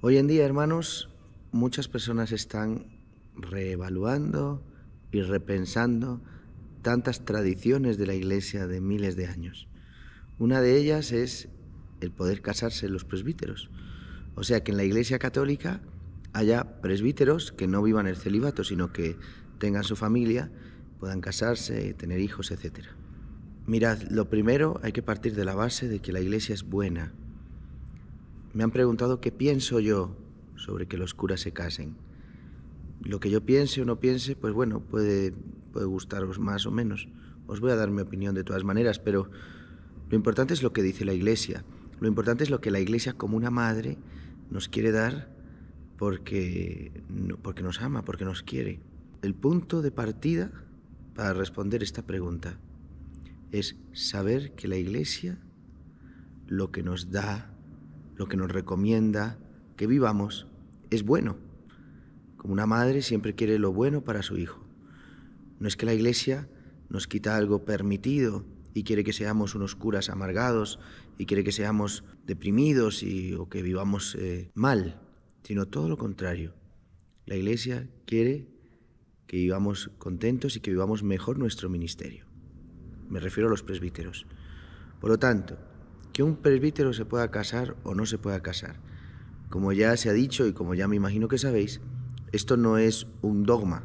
Hoy en día, hermanos, muchas personas están reevaluando y repensando tantas tradiciones de la Iglesia de miles de años. Una de ellas es el poder casarse los presbíteros. O sea, que en la Iglesia católica haya presbíteros que no vivan el celibato, sino que tengan su familia, puedan casarse, tener hijos, etc. Mirad, lo primero hay que partir de la base de que la Iglesia es buena, me han preguntado qué pienso yo sobre que los curas se casen. Lo que yo piense o no piense, pues bueno, puede, gustaros más o menos. Os voy a dar mi opinión de todas maneras, pero lo importante es lo que dice la Iglesia. Lo importante es lo que la Iglesia como una madre nos quiere dar porque, porque nos ama, porque nos quiere. El punto de partida para responder esta pregunta es saber que la Iglesia lo que nos da lo que nos recomienda que vivamos es bueno. Como una madre siempre quiere lo bueno para su hijo. No es que la iglesia nos quita algo permitido y quiere que seamos unos curas amargados y quiere que seamos deprimidos y, o que vivamos eh, mal, sino todo lo contrario. La iglesia quiere que vivamos contentos y que vivamos mejor nuestro ministerio. Me refiero a los presbíteros. Por lo tanto, que un presbítero se pueda casar o no se pueda casar. Como ya se ha dicho y como ya me imagino que sabéis, esto no es un dogma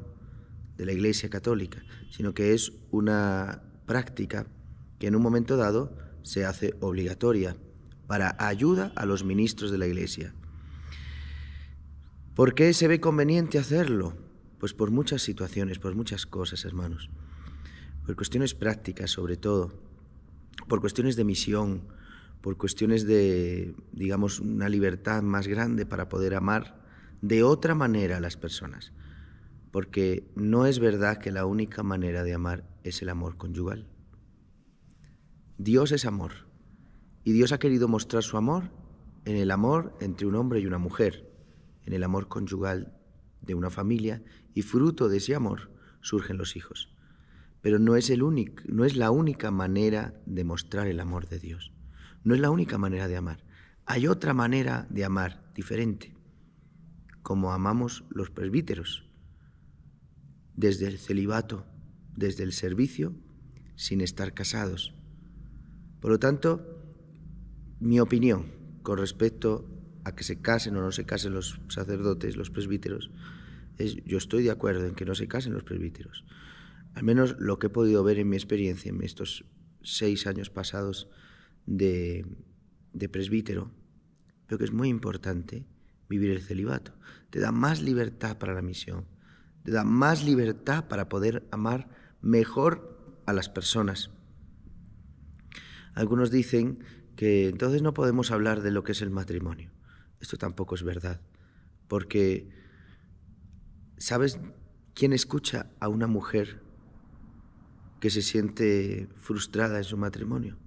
de la Iglesia Católica, sino que es una práctica que en un momento dado se hace obligatoria para ayuda a los ministros de la Iglesia. ¿Por qué se ve conveniente hacerlo? Pues por muchas situaciones, por muchas cosas, hermanos. Por cuestiones prácticas, sobre todo. Por cuestiones de misión, por cuestiones de, digamos, una libertad más grande para poder amar de otra manera a las personas. Porque no es verdad que la única manera de amar es el amor conyugal. Dios es amor y Dios ha querido mostrar su amor en el amor entre un hombre y una mujer, en el amor conyugal de una familia y fruto de ese amor surgen los hijos. Pero no es, el único, no es la única manera de mostrar el amor de Dios. No es la única manera de amar. Hay otra manera de amar diferente, como amamos los presbíteros, desde el celibato, desde el servicio, sin estar casados. Por lo tanto, mi opinión con respecto a que se casen o no se casen los sacerdotes, los presbíteros, es, yo estoy de acuerdo en que no se casen los presbíteros. Al menos lo que he podido ver en mi experiencia en estos seis años pasados de, presbítero, creo que es muy importante vivir el celibato. Te da más libertad para la misión, te da más libertad para poder amar mejor a las personas. Algunos dicen que entonces no podemos hablar de lo que es el matrimonio. Esto tampoco es verdad, porque ¿sabes quién escucha a una mujer que se siente frustrada en su matrimonio?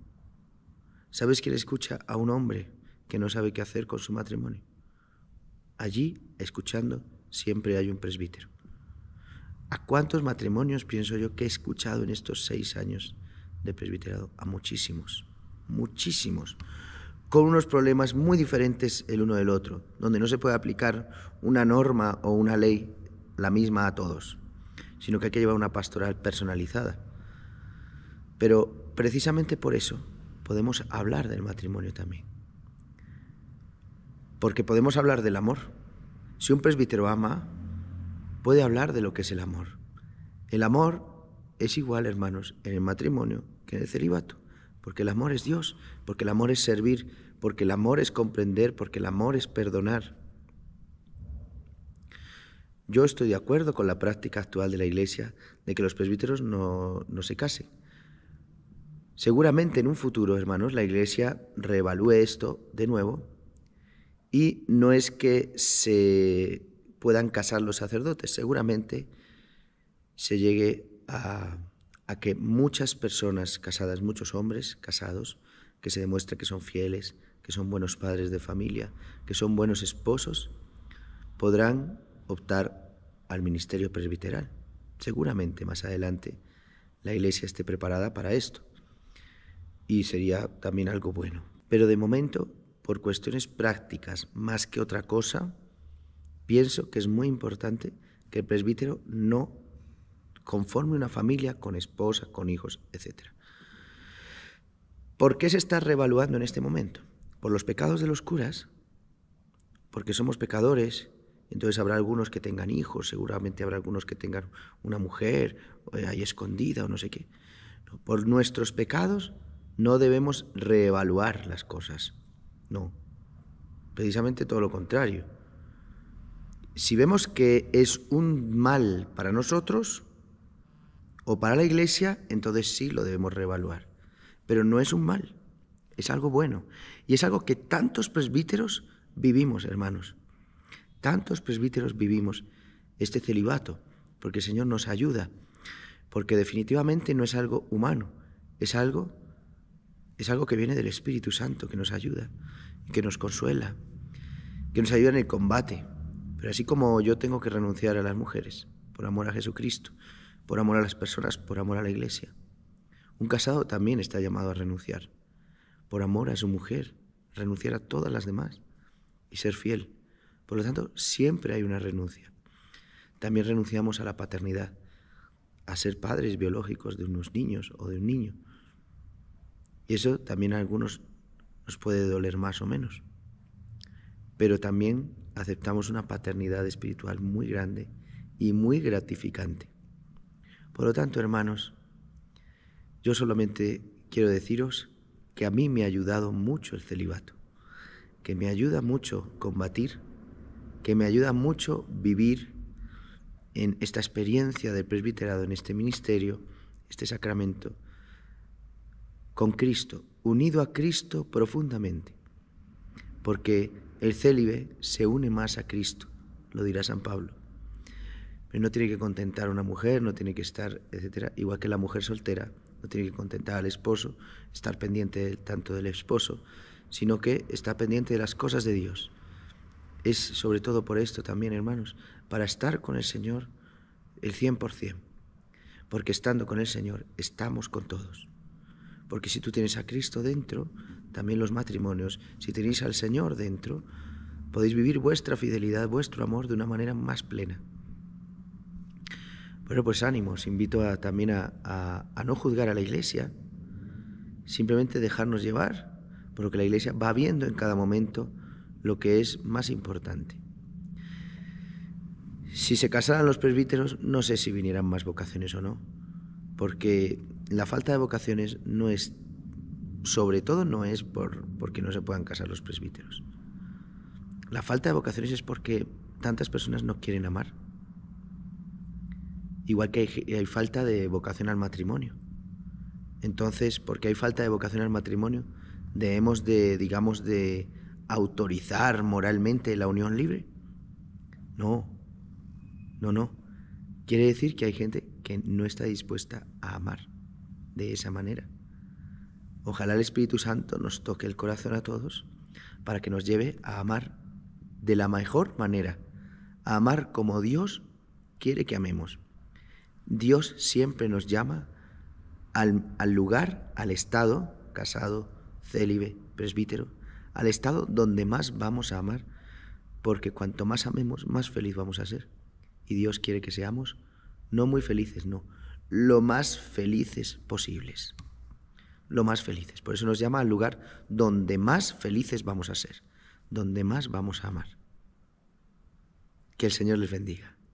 ¿Sabes quién escucha a un hombre que no sabe qué hacer con su matrimonio? Allí, escuchando, siempre hay un presbítero. ¿A cuántos matrimonios pienso yo que he escuchado en estos seis años de presbiterado? A muchísimos, muchísimos, con unos problemas muy diferentes el uno del otro, donde no se puede aplicar una norma o una ley la misma a todos, sino que hay que llevar una pastoral personalizada. Pero precisamente por eso podemos hablar del matrimonio también. Porque podemos hablar del amor. Si un presbítero ama, puede hablar de lo que es el amor. El amor es igual, hermanos, en el matrimonio que en el celibato. Porque el amor es Dios, porque el amor es servir, porque el amor es comprender, porque el amor es perdonar. Yo estoy de acuerdo con la práctica actual de la Iglesia de que los presbíteros no, no se casen Seguramente en un futuro, hermanos, la Iglesia reevalúe esto de nuevo y no es que se puedan casar los sacerdotes, seguramente se llegue a, que muchas personas casadas, muchos hombres casados, que se demuestre que son fieles, que son buenos padres de familia, que son buenos esposos, podrán optar al ministerio presbiteral. Seguramente más adelante la Iglesia esté preparada para esto y sería también algo bueno. Pero de momento, por cuestiones prácticas más que otra cosa, pienso que es muy importante que el presbítero no conforme una familia con esposa, con hijos, etcétera. ¿Por qué se está revaluando en este momento? ¿Por los pecados de los curas? Porque somos pecadores, entonces habrá algunos que tengan hijos, seguramente habrá algunos que tengan una mujer eh, ahí escondida o no sé qué. Por nuestros pecados no debemos reevaluar las cosas. No, precisamente todo lo contrario. Si vemos que es un mal para nosotros o para la iglesia, entonces sí lo debemos reevaluar. Pero no es un mal, es algo bueno. Y es algo que tantos presbíteros vivimos, hermanos. Tantos presbíteros vivimos este celibato, porque el Señor nos ayuda, porque definitivamente no es algo humano, es algo es algo que viene del Espíritu Santo, que nos ayuda, que nos consuela, que nos ayuda en el combate. Pero así como yo tengo que renunciar a las mujeres, por amor a Jesucristo, por amor a las personas, por amor a la iglesia, un casado también está llamado a renunciar, por amor a su mujer, renunciar a todas las demás y ser fiel. Por lo tanto, siempre hay una renuncia. También renunciamos a la paternidad, a ser padres biológicos de unos niños o de un niño y eso también a algunos nos puede doler más o menos. Pero también aceptamos una paternidad espiritual muy grande y muy gratificante. Por lo tanto, hermanos, yo solamente quiero deciros que a mí me ha ayudado mucho el celibato, que me ayuda mucho combatir, que me ayuda mucho vivir en esta experiencia del presbiterado, en este ministerio, este sacramento, con Cristo, unido a Cristo profundamente, porque el célibe se une más a Cristo, lo dirá San Pablo. Pero no tiene que contentar a una mujer, no tiene que estar, etcétera, igual que la mujer soltera, no tiene que contentar al esposo, estar pendiente tanto del esposo, sino que está pendiente de las cosas de Dios. Es sobre todo por esto también, hermanos, para estar con el Señor el 100%, porque estando con el Señor estamos con todos. Porque si tú tienes a Cristo dentro, también los matrimonios, si tenéis al Señor dentro, podéis vivir vuestra fidelidad, vuestro amor de una manera más plena. Bueno, pues ánimo, os invito también a, a, no juzgar a la iglesia, simplemente dejarnos llevar, porque la iglesia va viendo en cada momento lo que es más importante. Si se casaran los presbíteros, no sé si vinieran más vocaciones o no, porque la falta de vocaciones no es, sobre todo no es por, porque no se puedan casar los presbíteros. La falta de vocaciones es porque tantas personas no quieren amar. Igual que hay, falta de vocación al matrimonio. Entonces, porque hay falta de vocación al matrimonio, debemos de, digamos, de autorizar moralmente la unión libre. No, no, no. Quiere decir que hay gente que no está dispuesta a amar de esa manera. Ojalá el Espíritu Santo nos toque el corazón a todos para que nos lleve a amar de la mejor manera, a amar como Dios quiere que amemos. Dios siempre nos llama al, lugar, al estado, casado, célibe, presbítero, al estado donde más vamos a amar, porque cuanto más amemos, más feliz vamos a ser. Y Dios quiere que seamos no muy felices, no, lo más felices posibles. Lo más felices. Por eso nos llama al lugar donde más felices vamos a ser, donde más vamos a amar. Que el Señor les bendiga.